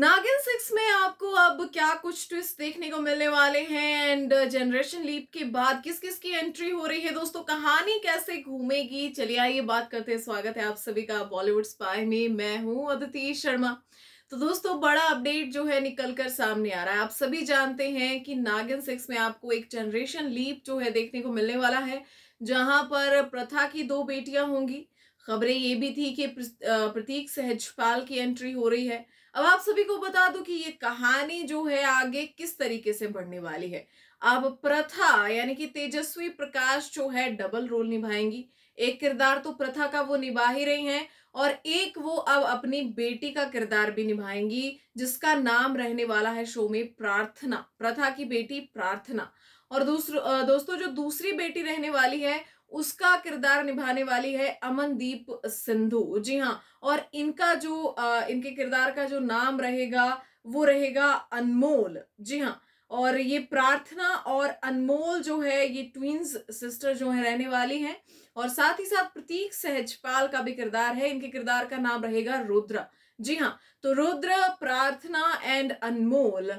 नागिन सिक्स में आपको अब क्या कुछ ट्विस्ट देखने को मिलने वाले हैं एंड जनरेशन लीप के बाद किस किस की एंट्री हो रही है दोस्तों कहानी कैसे घूमेगी चलिए आइए बात करते हैं स्वागत है आप सभी का बॉलीवुड स्पाई में मैं हूं अदिति शर्मा तो दोस्तों बड़ा अपडेट जो है निकल कर सामने आ रहा है आप सभी जानते हैं कि नागिन सिक्स में आपको एक जनरेशन लीप जो है देखने को मिलने वाला है जहां पर प्रथा की दो बेटियां होंगी खबरें ये भी थी कि प्रतीक सहजपाल की एंट्री हो रही है अब आप सभी को बता दूं कि ये कहानी जो है आगे किस तरीके से बढ़ने वाली है अब प्रथा यानी कि तेजस्वी प्रकाश जो है डबल रोल निभाएंगी एक किरदार तो प्रथा का वो निभा ही रही हैं और एक वो अब अपनी बेटी का किरदार भी निभाएंगी जिसका नाम रहने वाला है शो में प्रार्थना प्रथा की बेटी प्रार्थना और दूसरो दोस्तों जो दूसरी बेटी रहने वाली है उसका किरदार निभाने वाली है अमनदीप सिंधु जी हाँ और इनका जो इनके किरदार का जो नाम रहेगा वो रहेगा अनमोल जी हाँ और ये प्रार्थना और अनमोल जो है ये ट्वींस सिस्टर जो है रहने वाली हैं और साथ ही साथ प्रतीक सहजपाल का भी किरदार है इनके किरदार का नाम रहेगा रुद्र जी हाँ तो रुद्र प्रार्थना एंड अनमोल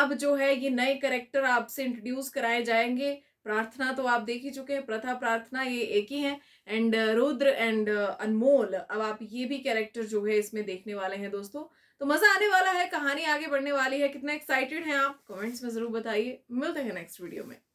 अब जो है ये नए करेक्टर आपसे इंट्रोड्यूस कराए जाएंगे प्रार्थना तो आप देख ही चुके हैं प्रथा प्रार्थना ये एक ही है and uh, Rudra and uh, Anmol अब आप ये भी कैरेक्टर जो है इसमें देखने वाले हैं दोस्तों तो मजा आने वाला है कहानी आगे बढ़ने वाली है कितना एक्साइटेड हैं आप कमेंट्स में जरूर बताइए मिलते हैं नेक्स्ट वीडियो में